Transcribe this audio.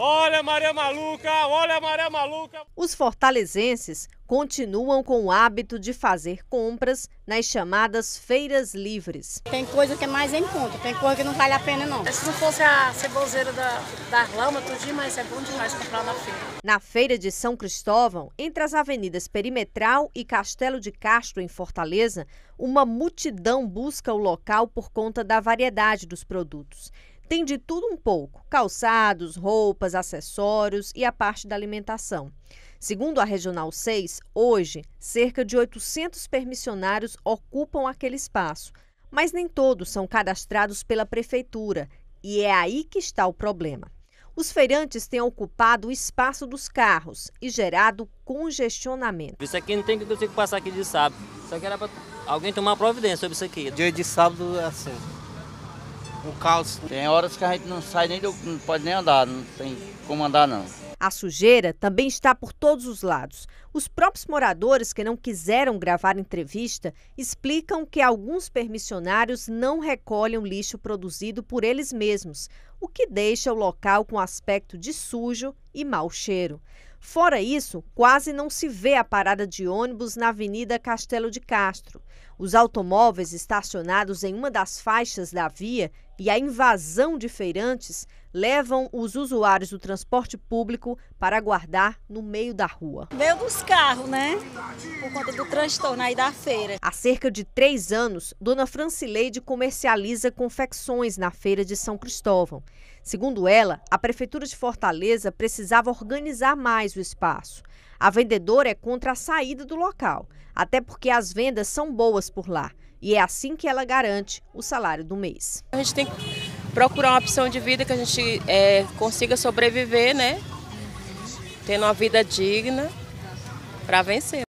Olha a maré maluca, olha a maré maluca. Os fortalezenses continuam com o hábito de fazer compras nas chamadas feiras livres. Tem coisa que é mais em conta, tem coisa que não vale a pena não. É, se não fosse a cebolzeira da, da lama, tudo mas é bom demais comprar na feira. Na feira de São Cristóvão, entre as avenidas Perimetral e Castelo de Castro, em Fortaleza, uma multidão busca o local por conta da variedade dos produtos. Tem de tudo um pouco: calçados, roupas, acessórios e a parte da alimentação. Segundo a Regional 6, hoje, cerca de 800 permissionários ocupam aquele espaço, mas nem todos são cadastrados pela prefeitura, e é aí que está o problema. Os feirantes têm ocupado o espaço dos carros e gerado congestionamento. Isso aqui não tem que eu passar aqui de sábado. Isso aqui era para alguém tomar providência sobre isso aqui. Dia de sábado é assim o caos. Tem horas que a gente não sai nem, do, não pode nem andar, não tem como andar não. A sujeira também está por todos os lados. Os próprios moradores que não quiseram gravar entrevista explicam que alguns permissionários não recolhem o lixo produzido por eles mesmos, o que deixa o local com aspecto de sujo e mau cheiro. Fora isso, quase não se vê a parada de ônibus na Avenida Castelo de Castro. Os automóveis estacionados em uma das faixas da via e a invasão de feirantes levam os usuários do transporte público para aguardar no meio da rua. Meio dos carros, né? Por conta do transtorno aí da feira. Há cerca de três anos, Dona Francileide comercializa confecções na feira de São Cristóvão. Segundo ela, a Prefeitura de Fortaleza precisava organizar mais o espaço. A vendedora é contra a saída do local, até porque as vendas são boas por lá. E é assim que ela garante o salário do mês. A gente tem que procurar uma opção de vida que a gente é, consiga sobreviver, né? Tendo uma vida digna para vencer.